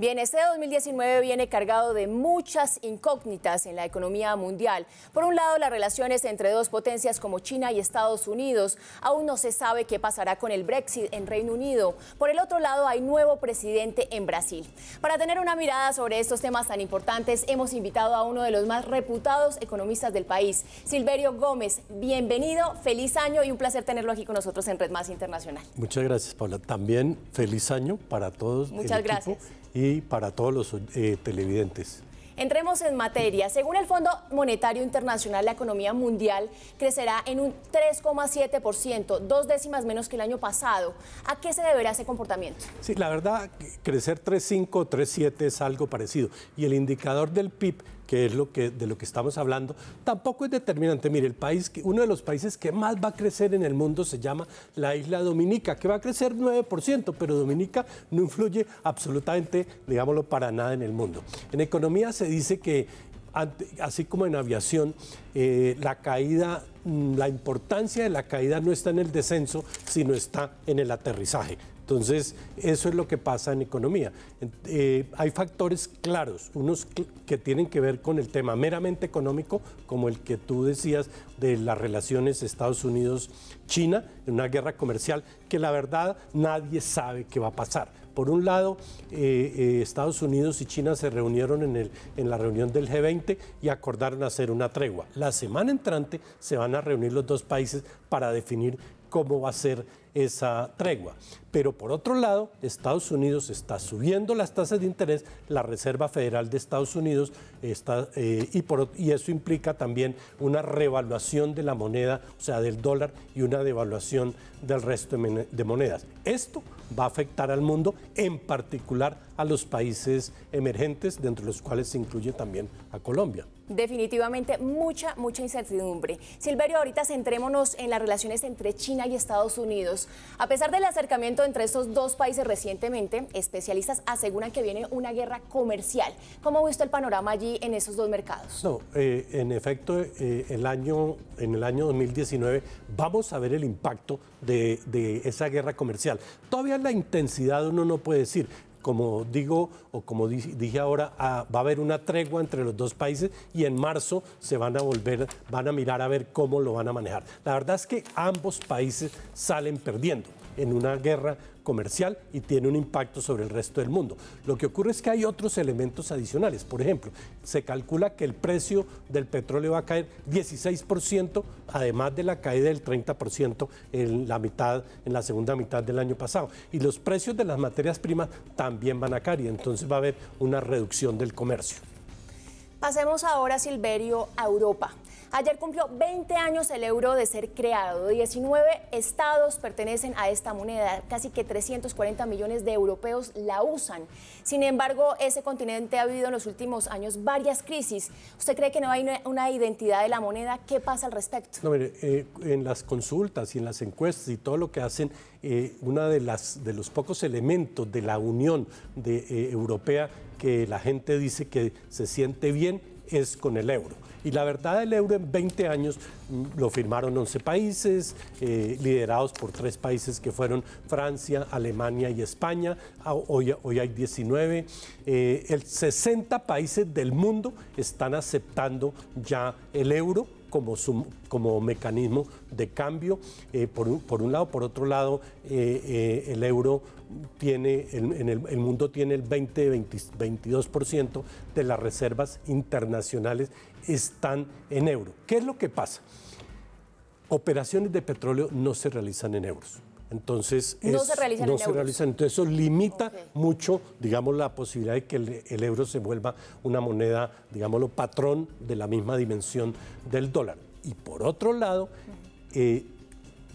Bien, este 2019 viene cargado de muchas incógnitas en la economía mundial. Por un lado, las relaciones entre dos potencias como China y Estados Unidos. Aún no se sabe qué pasará con el Brexit en Reino Unido. Por el otro lado, hay nuevo presidente en Brasil. Para tener una mirada sobre estos temas tan importantes, hemos invitado a uno de los más reputados economistas del país, Silverio Gómez. Bienvenido, feliz año y un placer tenerlo aquí con nosotros en Red Más Internacional. Muchas gracias, Paula. También feliz año para todos. Muchas gracias y para todos los eh, televidentes. Entremos en materia. Según el Fondo Monetario Internacional, la economía mundial crecerá en un 3,7%, dos décimas menos que el año pasado. ¿A qué se deberá ese comportamiento? Sí, la verdad, crecer 3,5, 3,7 es algo parecido. Y el indicador del PIB que es lo que, de lo que estamos hablando, tampoco es determinante. Mire, el país, uno de los países que más va a crecer en el mundo se llama la isla Dominica, que va a crecer 9%, pero Dominica no influye absolutamente, digámoslo, para nada en el mundo. En economía se dice que así como en aviación, eh, la caída, mm, la importancia de la caída no está en el descenso, sino está en el aterrizaje. Entonces, eso es lo que pasa en economía. Eh, hay factores claros, unos que tienen que ver con el tema meramente económico, como el que tú decías de las relaciones Estados Unidos-China, una guerra comercial que la verdad nadie sabe qué va a pasar. Por un lado, eh, eh, Estados Unidos y China se reunieron en, el, en la reunión del G20 y acordaron hacer una tregua. La semana entrante se van a reunir los dos países para definir cómo va a ser esa tregua. Pero por otro lado, Estados Unidos está subiendo las tasas de interés, la Reserva Federal de Estados Unidos está, eh, y, eso implica también una revaluación de la moneda, o sea, del dólar y una devaluación del resto de, de monedas. Esto va a afectar al mundo, en particular a los países emergentes, dentro de los cuales se incluye también a Colombia. Definitivamente mucha, mucha incertidumbre. Silverio, ahorita centrémonos en las relaciones entre China y Estados Unidos. A pesar del acercamiento entre estos dos países recientemente, especialistas aseguran que viene una guerra comercial. ¿Cómo ha visto el panorama allí en esos dos mercados? No, eh, en efecto, eh, el año, en el año 2019 vamos a ver el impacto de, de esa guerra comercial. Todavía la intensidad, uno no puede decir, como digo o como dije ahora, ah, va a haber una tregua entre los dos países y en marzo se van a volver, van a mirar a ver cómo lo van a manejar. La verdad es que ambos países salen perdiendo en una guerra comercial y tiene un impacto sobre el resto del mundo. Lo que ocurre es que hay otros elementos adicionales. Por ejemplo, se calcula que el precio del petróleo va a caer 16%, además de la caída del 30% en la mitad, en la segunda mitad del año pasado. Y los precios de las materias primas también van a caer y entonces va a haber una reducción del comercio. Pasemos ahora, Silverio, a Europa. Ayer cumplió 20 años el euro de ser creado. 19 estados pertenecen a esta moneda. Casi que 340 millones de europeos la usan. Sin embargo, ese continente ha vivido en los últimos años varias crisis. ¿Usted cree que no hay una identidad de la moneda? ¿Qué pasa al respecto? Eh, en las consultas y en las encuestas y todo lo que hacen, eh, uno de, los pocos elementos de la Unión eh, Europea que la gente dice que se siente bien es con el euro. Y la verdad, el euro en 20 años mm, lo firmaron 11 países, eh, liderados por tres países que fueron Francia, Alemania y España. Ah, hoy, hay 19. Eh, el 60 países del mundo están aceptando ya el euro como, como mecanismo de cambio, eh, por, un, lado. Por otro lado, eh, eh, el euro tiene, el, en el, mundo tiene el 20, 20 22% de las reservas internacionales están en euro. ¿Qué es lo que pasa? Operaciones de petróleo no se realizan en euros. Entonces, no se Entonces, eso limita mucho, digamos, la posibilidad de que el, euro se vuelva una moneda, digámoslo, patrón de la misma dimensión del dólar. Y por otro lado, eh,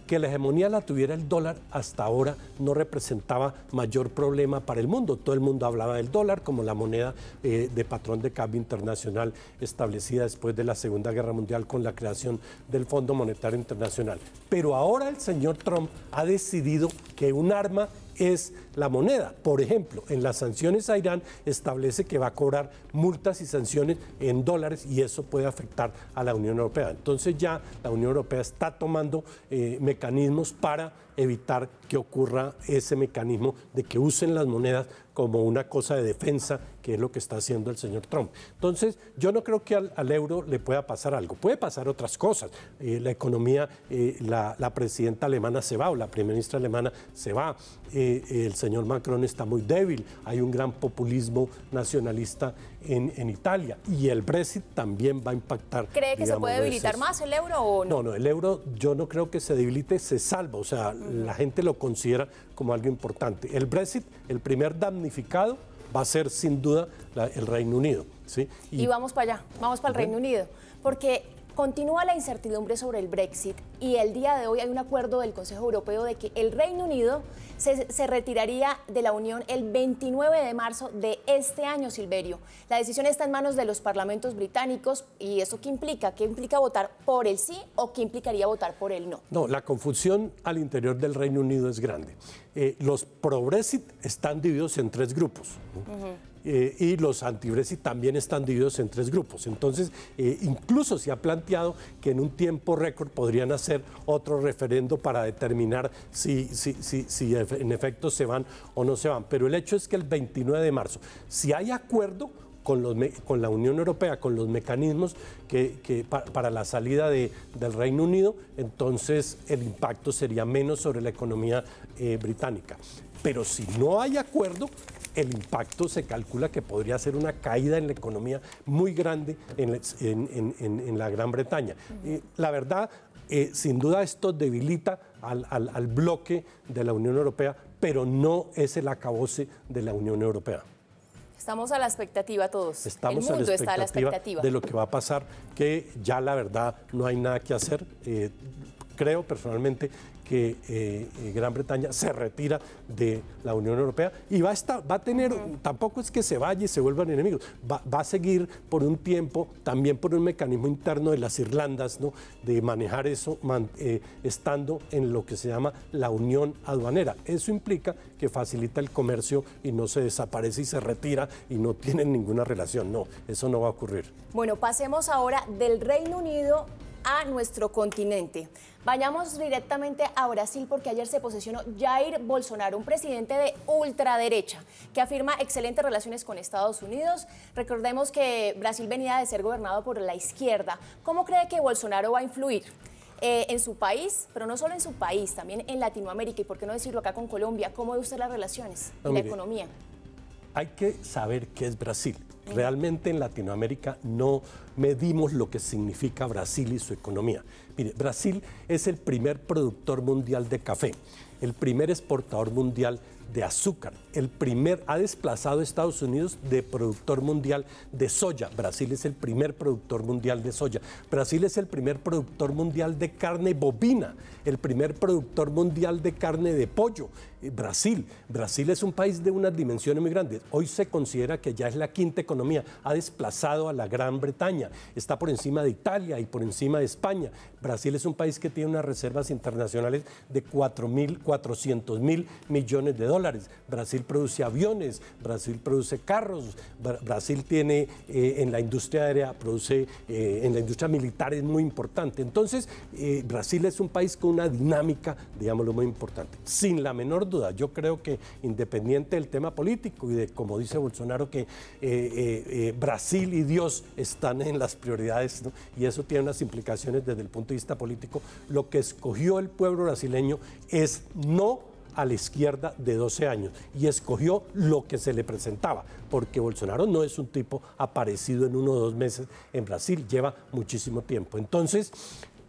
que la hegemonía la tuviera el dólar hasta ahora no representaba mayor problema para el mundo. Todo el mundo hablaba del dólar como la moneda eh, de patrón de cambio internacional establecida después de la Segunda Guerra Mundial con la creación del Fondo Monetario Internacional. Pero ahora el señor Trump ha decidido que un arma es la moneda. Por ejemplo, en las sanciones a Irán establece que va a cobrar multas y sanciones en dólares y eso puede afectar a la Unión Europea. Entonces ya la Unión Europea está tomando eh, mecanismos para evitar que ocurra ese mecanismo de que usen las monedas como una cosa de defensa, que es lo que está haciendo el señor Trump. Entonces, yo no creo que al, euro le pueda pasar algo. Puede pasar otras cosas. Eh, la economía, eh, la, presidenta alemana se va o la primera ministra alemana se va. Eh, el señor Macron está muy débil. Hay un gran populismo nacionalista en, Italia. Y el Brexit también va a impactar. ¿Cree que se puede debilitar más el euro o no? No, no, el euro yo no creo que se debilite, se salva. O sea, la gente lo considera como algo importante. El Brexit, el primer damnificado, va a ser sin duda el Reino Unido. ¿sí? y, vamos para allá, vamos para el Reino Unido. Porque Continúa la incertidumbre sobre el Brexit y el día de hoy hay un acuerdo del Consejo Europeo de que el Reino Unido se, retiraría de la Unión el 29 de marzo de este año, Silverio. La decisión está en manos de los parlamentos británicos y eso qué implica? ¿Qué implica votar por el sí o qué implicaría votar por el no? No, la confusión al interior del Reino Unido es grande. Eh, los pro-Brexit están divididos en tres grupos. Eh, y los anti-Brexit también están divididos en tres grupos. Entonces, eh, incluso se ha planteado que en un tiempo récord podrían hacer otro referendo para determinar si, en efecto se van o no se van. Pero el hecho es que el 29 de marzo, si hay acuerdo, con, la Unión Europea, con los mecanismos para la salida del Reino Unido, entonces el impacto sería menos sobre la economía eh, británica. Pero si no hay acuerdo, el impacto se calcula que podría ser una caída en la economía muy grande en, la Gran Bretaña. Eh, la verdad, eh, sin duda esto debilita al, bloque de la Unión Europea, pero no es el acabose de la Unión Europea. Estamos a la expectativa todos. Estamos el mundo está a la expectativa de lo que va a pasar, que ya la verdad no hay nada que hacer. Eh, creo personalmente que eh, eh, Gran Bretaña se retira de la Unión Europea y va a, estar, va a tener, tampoco es que se vaya y se vuelvan enemigos, va, a seguir por un tiempo, también por un mecanismo interno de las Irlandas, ¿no? de manejar eso eh, estando en lo que se llama la Unión Aduanera. Eso implica que facilita el comercio y no se desaparece y se retira y no tienen ninguna relación. No, eso no va a ocurrir. Bueno, pasemos ahora del Reino Unido a nuestro continente. Vayamos directamente a Brasil porque ayer se posesionó Jair Bolsonaro, un presidente de ultraderecha que afirma excelentes relaciones con Estados Unidos. Recordemos que Brasil venía de ser gobernado por la izquierda. ¿Cómo cree que Bolsonaro va a influir? Eh, en su país, pero no solo en su país, también en Latinoamérica y por qué no decirlo acá con Colombia. ¿Cómo ve usted las relaciones ah, la economía? Hay que saber qué es Brasil. Realmente en Latinoamérica no medimos lo que significa Brasil y su economía. Brasil es el primer productor mundial de café el primer exportador mundial de azúcar, el primer, ha desplazado a Estados Unidos de productor mundial de soya. Brasil es el primer productor mundial de soya. Brasil es el primer productor mundial de carne bovina, el primer productor mundial de carne de pollo. Brasil, Brasil es un país de unas dimensiones muy grandes. Hoy se considera que ya es la quinta economía, ha desplazado a la Gran Bretaña, está por encima de Italia y por encima de España. Brasil es un país que tiene unas reservas internacionales de 4.000 400 mil millones de dólares. Brasil produce aviones, Brasil produce carros, Brasil tiene eh, en la industria aérea, produce eh, en la industria militar es muy importante. Entonces, eh, Brasil es un país con una dinámica, digámoslo, muy importante. Sin la menor duda, yo creo que independiente del tema político y de, como dice Bolsonaro, que Brasil y Dios están en las prioridades, y eso tiene unas implicaciones desde el punto de vista político, lo que escogió el pueblo brasileño es no a la izquierda de 12 años y escogió lo que se le presentaba, porque Bolsonaro no es un tipo aparecido en uno o dos meses en Brasil, lleva muchísimo tiempo. Entonces,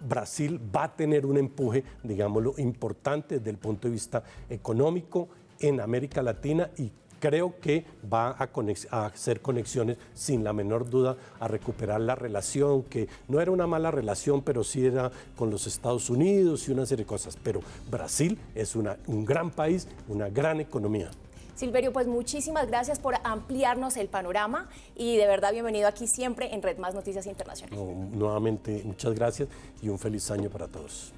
Brasil va a tener un empuje, digámoslo, importante desde el punto de vista económico en América Latina y creo que va a, hacer conexiones sin la menor duda a recuperar la relación, que no era una mala relación, pero sí era con los Estados Unidos y una serie de cosas. Pero Brasil es un gran país, una gran economía. Silverio, pues muchísimas gracias por ampliarnos el panorama y de verdad bienvenido aquí siempre en Red Más Noticias Internacionales. nuevamente, muchas gracias y un feliz año para todos.